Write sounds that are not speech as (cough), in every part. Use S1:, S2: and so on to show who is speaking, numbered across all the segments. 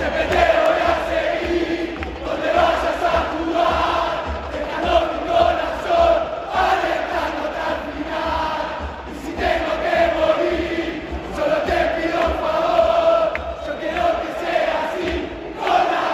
S1: Que te voy a seguir donde vayas a jugar, que mi corazón, vale esta nota final. Y si tengo que morir, solo te pido un favor. Yo quiero que sea así, con la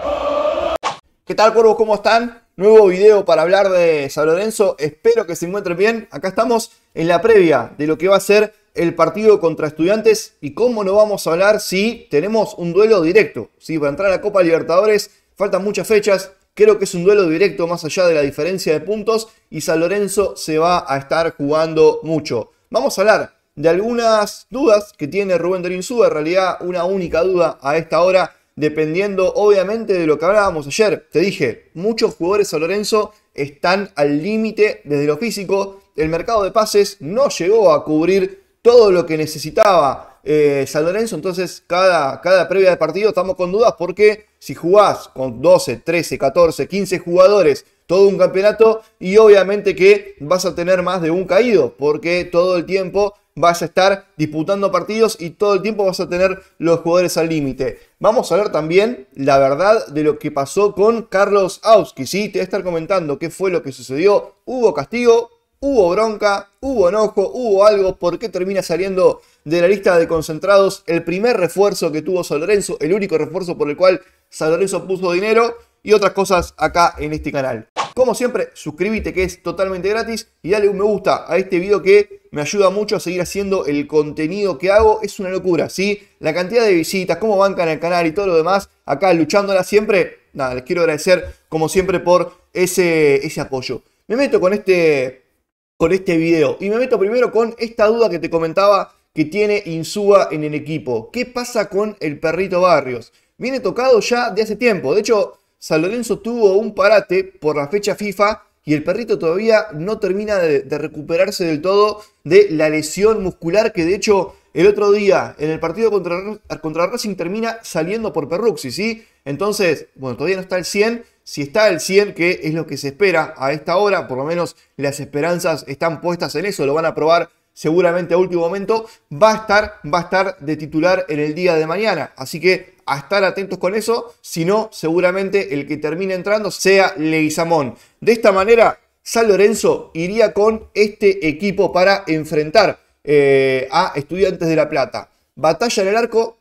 S1: bata del Señor. ¿Qué tal, por ¿Cómo están? Nuevo video para hablar de San Lorenzo. Espero que se encuentren bien. Acá estamos en la previa de lo que va a ser el partido contra Estudiantes y cómo no vamos a hablar si tenemos un duelo directo. Si ¿sí? para entrar a la Copa Libertadores faltan muchas fechas, creo que es un duelo directo más allá de la diferencia de puntos y San Lorenzo se va a estar jugando mucho. Vamos a hablar de algunas dudas que tiene Rubén derín en realidad una única duda a esta hora, dependiendo obviamente de lo que hablábamos ayer. Te dije, muchos jugadores San Lorenzo están al límite desde lo físico, el mercado de pases no llegó a cubrir todo lo que necesitaba eh, San Lorenzo. Entonces, cada, cada previa de partido estamos con dudas porque si jugás con 12, 13, 14, 15 jugadores todo un campeonato y obviamente que vas a tener más de un caído porque todo el tiempo vas a estar disputando partidos y todo el tiempo vas a tener los jugadores al límite. Vamos a ver también la verdad de lo que pasó con Carlos Auski, ¿sí? Te voy a estar comentando qué fue lo que sucedió. Hubo castigo, hubo bronca, hubo enojo, hubo algo, por qué termina saliendo de la lista de concentrados el primer refuerzo que tuvo San el único refuerzo por el cual San Lorenzo puso dinero y otras cosas acá en este canal. Como siempre, suscríbete que es totalmente gratis y dale un me gusta a este video que me ayuda mucho a seguir haciendo el contenido que hago. Es una locura, ¿sí? La cantidad de visitas, cómo bancan el canal y todo lo demás, acá luchándola siempre. Nada, les quiero agradecer como siempre por ese, ese apoyo. Me meto con este con este video. Y me meto primero con esta duda que te comentaba que tiene Insúa en el equipo. ¿Qué pasa con el perrito Barrios? Viene tocado ya de hace tiempo. De hecho, San Lorenzo tuvo un parate por la fecha FIFA y el perrito todavía no termina de, recuperarse del todo de la lesión muscular que de hecho el otro día en el partido contra, contra Racing termina saliendo por Perruxi, ¿sí? Entonces, bueno, todavía no está el 100 si está el 100, que es lo que se espera a esta hora, por lo menos las esperanzas están puestas en eso, lo van a probar seguramente a último momento, va a estar, va a estar de titular en el día de mañana. Así que a estar atentos con eso, si no, seguramente el que termine entrando sea Leguizamón. De esta manera, San Lorenzo iría con este equipo para enfrentar eh, a Estudiantes de La Plata. Batalla en el arco,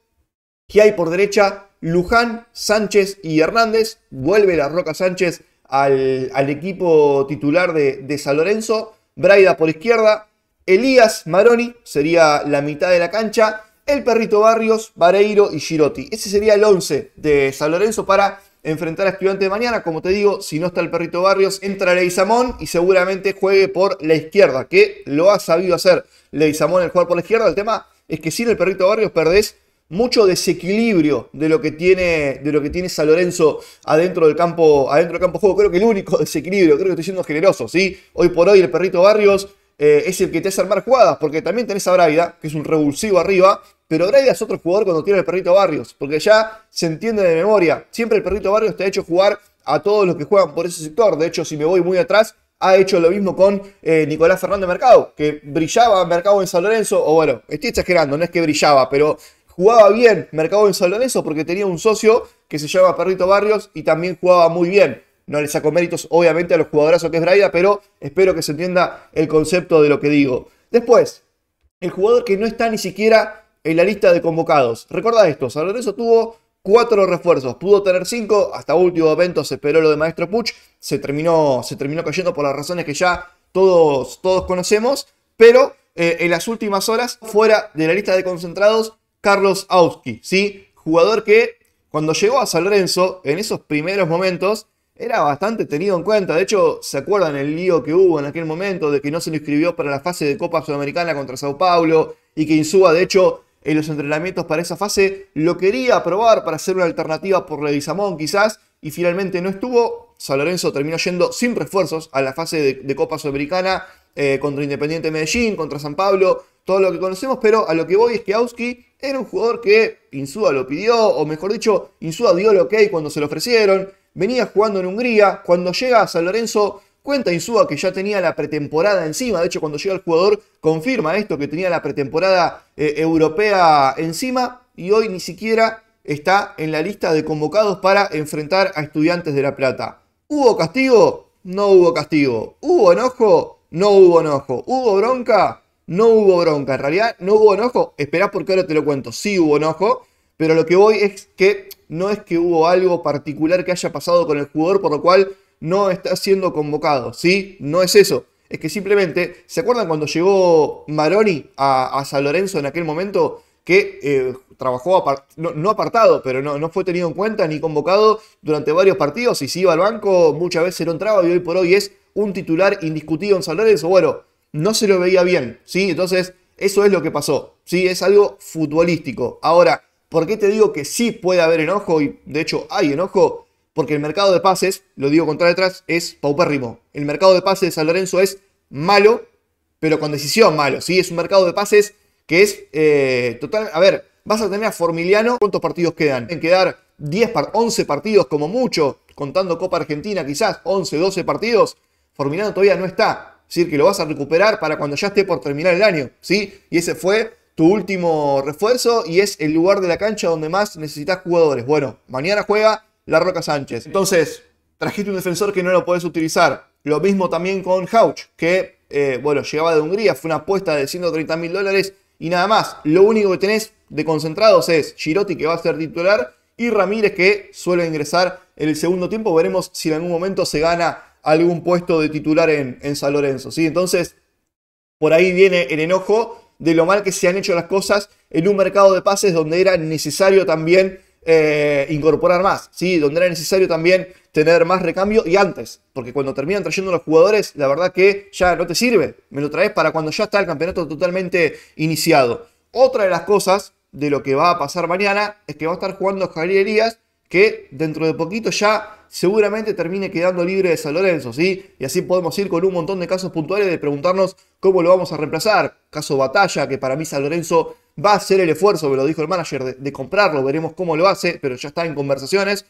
S1: que hay por derecha Luján, Sánchez y Hernández. Vuelve la Roca Sánchez al, equipo titular de, San Lorenzo. Braida por izquierda. Elías Maroni sería la mitad de la cancha. El Perrito Barrios, Vareiro y Girotti. Ese sería el 11 de San Lorenzo para enfrentar a estudiante de mañana. Como te digo, si no está el Perrito Barrios, entra Leizamón y seguramente juegue por la izquierda, que lo ha sabido hacer Leizamón el jugar por la izquierda. El tema es que sin el Perrito Barrios perdés mucho desequilibrio de lo que tiene, de lo que tiene San Lorenzo adentro del campo, adentro del campo juego. Creo que el único (laughs) desequilibrio, creo que estoy siendo generoso, ¿sí? Hoy por hoy el perrito Barrios eh, es el que te hace armar jugadas, porque también tenés a Braida, que es un revulsivo arriba, pero Braida es otro jugador cuando tiene el perrito Barrios, porque ya se entiende de memoria. Siempre el perrito Barrios te ha hecho jugar a todos los que juegan por ese sector. De hecho, si me voy muy atrás, ha hecho lo mismo con eh, Nicolás Fernández Mercado, que brillaba Mercado en San Lorenzo, o bueno, estoy exagerando, no es que brillaba, pero jugaba bien Mercado en Saloneso porque tenía un socio que se llama Perrito Barrios y también jugaba muy bien. No le saco méritos, obviamente, a los jugadorazos que es Braida, pero espero que se entienda el concepto de lo que digo. Después, el jugador que no está ni siquiera en la lista de convocados. Recuerda esto, Saloneso tuvo cuatro refuerzos, pudo tener cinco, hasta último evento se esperó lo de Maestro Puch, se terminó, se terminó cayendo por las razones que ya todos, todos conocemos, pero eh, en las últimas horas, fuera de la lista de concentrados, Carlos Auski, ¿sí? Jugador que cuando llegó a San Lorenzo, en esos primeros momentos, era bastante tenido en cuenta. De hecho, ¿se acuerdan el lío que hubo en aquel momento de que no se lo inscribió para la fase de Copa Sudamericana contra Sao Paulo y que Insúa, de hecho, en los entrenamientos para esa fase lo quería probar para hacer una alternativa por Leguizamón quizás y finalmente no estuvo. San Lorenzo terminó yendo sin refuerzos a la fase de, Copa Sudamericana eh, contra Independiente Medellín, contra San Pablo todo lo que conocemos, pero a lo que voy es que Auski era un jugador que Insúa lo pidió, o mejor dicho, Insúa dio el ok cuando se lo ofrecieron, venía jugando en Hungría, cuando llega a San Lorenzo Cuenta Insúa que ya tenía la pretemporada encima. De hecho, cuando llega el jugador, confirma esto: que tenía la pretemporada eh, europea encima. Y hoy ni siquiera está en la lista de convocados para enfrentar a Estudiantes de La Plata. ¿Hubo castigo? No hubo castigo. ¿Hubo enojo? No hubo enojo. ¿Hubo bronca? no hubo bronca, en realidad no hubo enojo, esperá porque ahora te lo cuento, sí hubo enojo, pero lo que voy es que no es que hubo algo particular que haya pasado con el jugador por lo cual no está siendo convocado, ¿sí? No es eso, es que simplemente, ¿se acuerdan cuando llegó Maroni a, San Lorenzo en aquel momento? que eh, trabajó no, apartado, pero no, no, fue tenido en cuenta ni convocado durante varios partidos y si iba al banco muchas veces no entraba y hoy por hoy es un titular indiscutido en San Lorenzo. Bueno, no se lo veía bien, ¿sí? Entonces, eso es lo que pasó, ¿sí? Es algo futbolístico. Ahora, ¿por qué te digo que sí puede haber enojo? Y de hecho hay enojo, porque el mercado de pases, lo digo contra detrás, es paupérrimo. El mercado de pases de San Lorenzo es malo, pero con decisión malo, ¿sí? Es un mercado de pases que es eh, total... A ver, vas a tener a Formiliano, ¿cuántos partidos quedan? En quedar 10, 11 partidos como mucho, contando Copa Argentina quizás, 11, 12 partidos. Formiliano todavía no está. Es decir, que lo vas a recuperar para cuando ya esté por terminar el año, ¿sí? Y ese fue tu último refuerzo y es el lugar de la cancha donde más necesitas jugadores. Bueno, mañana juega La Roca Sánchez. Entonces, trajiste un defensor que no lo podés utilizar. Lo mismo también con Hauch, que, eh, bueno, llegaba de Hungría, fue una apuesta de 130 mil dólares y nada más. Lo único que tenés de concentrados es Girotti, que va a ser titular, y Ramírez, que suele ingresar en el segundo tiempo. Veremos si en algún momento se gana algún puesto de titular en, San Lorenzo. ¿sí? Entonces, por ahí viene el enojo de lo mal que se han hecho las cosas en un mercado de pases donde era necesario también eh, incorporar más, ¿sí? donde era necesario también tener más recambio y antes, porque cuando terminan trayendo los jugadores, la verdad que ya no te sirve, me lo traes para cuando ya está el campeonato totalmente iniciado. Otra de las cosas de lo que va a pasar mañana es que va a estar jugando Javier Elías que dentro de poquito ya seguramente termine quedando libre de San Lorenzo, ¿sí? Y así podemos ir con un montón de casos puntuales de preguntarnos cómo lo vamos a reemplazar. Caso Batalla, que para mí San Lorenzo va a hacer el esfuerzo, me lo dijo el manager, de, comprarlo, veremos cómo lo hace, pero ya está en conversaciones.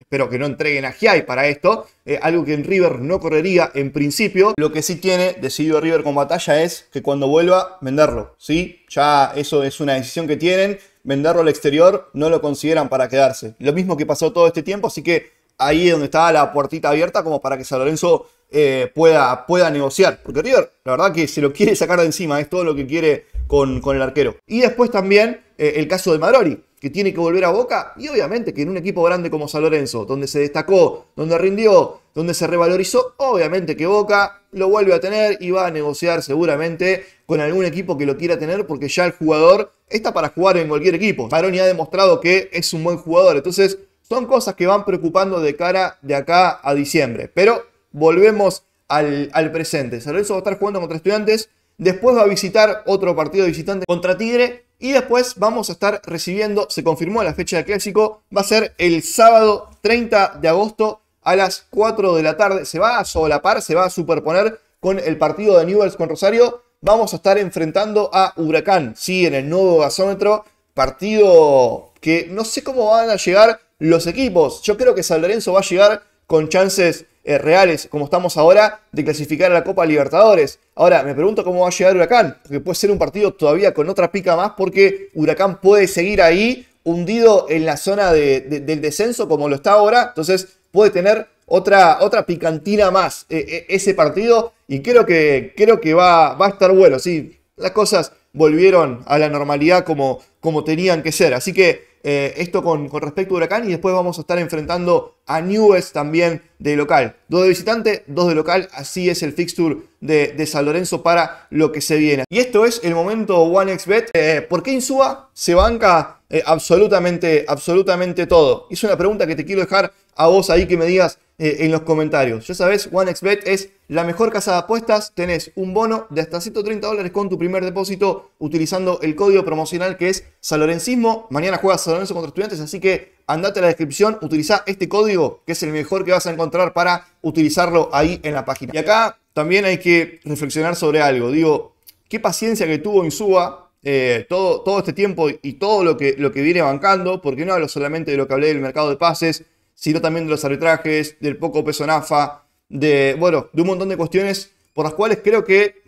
S1: Espero que no entreguen a Giai para esto, eh, algo que en River no correría en principio. Lo que sí tiene decidido River con batalla es que cuando vuelva, venderlo. ¿sí? Ya eso es una decisión que tienen venderlo al exterior, no lo consideran para quedarse. Lo mismo que pasó todo este tiempo, así que ahí es donde estaba la puertita abierta como para que San Lorenzo eh, pueda, pueda negociar. Porque River, la verdad que se lo quiere sacar de encima, es todo lo que quiere con, con el arquero. Y después también eh, el caso de Marori, que tiene que volver a Boca y obviamente que en un equipo grande como San Lorenzo, donde se destacó, donde rindió, donde se revalorizó, obviamente que Boca lo vuelve a tener y va a negociar seguramente con algún equipo que lo quiera tener porque ya el jugador está para jugar en cualquier equipo. Baroni ha demostrado que es un buen jugador. Entonces, son cosas que van preocupando de cara de acá a diciembre. Pero volvemos al, presente. San va a estar jugando contra estudiantes. Después va a visitar otro partido visitante contra Tigre. Y después vamos a estar recibiendo, se confirmó la fecha del clásico, va a ser el sábado 30 de agosto a las 4 de la tarde. Se va a solapar, se va a superponer con el partido de Newells con Rosario, vamos a estar enfrentando a Huracán, sí, en el nuevo gasómetro, partido que no sé cómo van a llegar los equipos. Yo creo que San Lorenzo va a llegar con chances eh, reales, como estamos ahora, de clasificar a la Copa Libertadores. Ahora, me pregunto cómo va a llegar Huracán, porque puede ser un partido todavía con otra pica más, porque Huracán puede seguir ahí hundido en la zona del descenso como lo está ahora, entonces puede tener otra, otra picantina más eh, eh, ese partido y creo que, creo que va, va a estar bueno, sí, las cosas volvieron a la normalidad como, como tenían que ser. Así que eh, esto con, respecto a Huracán y después vamos a estar enfrentando a Newes también de local. Dos de visitante, dos de local, así es el fixture de, San Lorenzo para lo que se viene. Y esto es el momento OneXBet. Eh, ¿Por qué Insúa se banca eh, absolutamente, absolutamente todo? Es una pregunta que te quiero dejar a vos ahí que me digas eh, en los comentarios. Ya sabes, OneXBet es la mejor casa de apuestas. Tenés un bono de hasta 130 dólares con tu primer depósito utilizando el código promocional que es Salorencismo. Mañana juega San contra estudiantes, así que andate a la descripción, utiliza este código que es el mejor que vas a encontrar para utilizarlo ahí en la página. Y acá también hay que reflexionar sobre algo. Digo, qué paciencia que tuvo Insúa eh, todo, todo este tiempo y todo lo que, lo que viene bancando, porque no hablo solamente de lo que hablé del mercado de pases, sino también de los arbitrajes, del poco peso en de, bueno, de un montón de cuestiones por las cuales creo que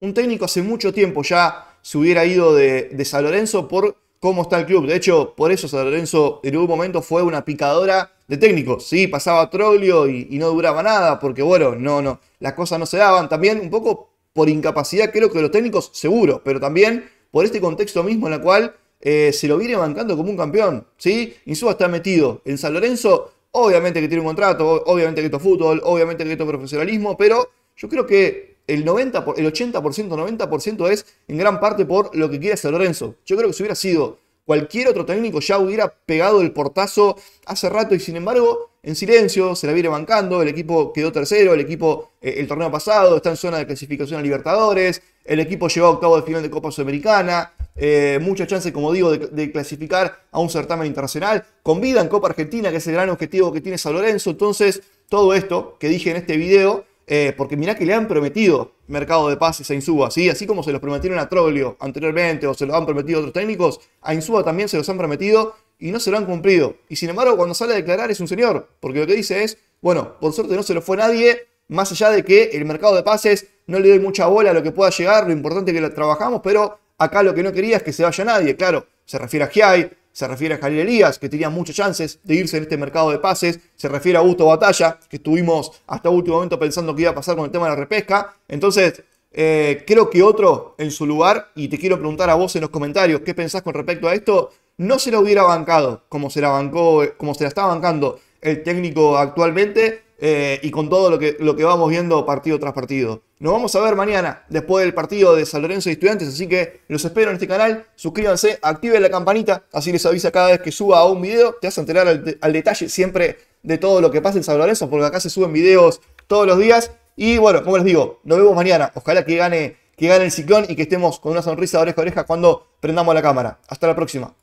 S1: un técnico hace mucho tiempo ya se hubiera ido de, San Lorenzo por cómo está el club. De hecho, por eso San Lorenzo en un momento fue una picadora de técnicos. Sí, pasaba Troglio y, no duraba nada, porque bueno, no, no, las cosas no se daban. También un poco por incapacidad, creo que de los técnicos, seguro, pero también por este contexto mismo en el cual eh, se lo viene bancando como un campeón. ¿sí? Insúa está metido en San Lorenzo, obviamente que tiene un contrato, obviamente que esto es fútbol, obviamente que esto es profesionalismo, pero yo creo que el, 90, el 80%, 90% es en gran parte por lo que quiere hacer Lorenzo. Yo creo que si hubiera sido cualquier otro técnico ya hubiera pegado el portazo hace rato y sin embargo en silencio se la viene bancando, el equipo quedó tercero, el equipo eh, el torneo pasado está en zona de clasificación a Libertadores, el equipo llegó a octavo de final de Copa Sudamericana, eh, Mucha chance, como digo de, de, clasificar a un certamen internacional, con vida en Copa Argentina que es el gran objetivo que tiene San Lorenzo, entonces todo esto que dije en este video eh, porque mirá que le han prometido mercado de pases a Insúa, así como se los prometieron a Troglio anteriormente o se los han prometido otros técnicos, a Insúa también se los han prometido y no se lo han cumplido. Y sin embargo, cuando sale a declarar es un señor, porque lo que dice es, bueno, por suerte no se lo fue nadie, más allá de que el mercado de pases no le doy mucha bola a lo que pueda llegar, lo importante es que trabajamos, pero acá lo que no quería es que se vaya nadie, claro, se refiere a Giai, se refiere a Javier Elías, que tenía muchas chances de irse en este mercado de pases, se refiere a Gusto Batalla, que estuvimos hasta último momento pensando que iba a pasar con el tema de la repesca. Entonces, eh, creo que otro en su lugar, y te quiero preguntar a vos en los comentarios qué pensás con respecto a esto, no se la hubiera bancado como se la bancó, como se la está bancando el técnico actualmente, eh, y con todo lo que, lo que vamos viendo partido tras partido. Nos vamos a ver mañana después del partido de San Lorenzo y Estudiantes, así que los espero en este canal, suscríbanse, activen la campanita, así les avisa cada vez que suba un video, te vas a enterar al, detalle siempre de todo lo que pasa en San Lorenzo, porque acá se suben videos todos los días. Y bueno, como les digo, nos vemos mañana, ojalá que gane, que gane el ciclón y que estemos con una sonrisa de oreja a oreja cuando prendamos la cámara. Hasta la próxima.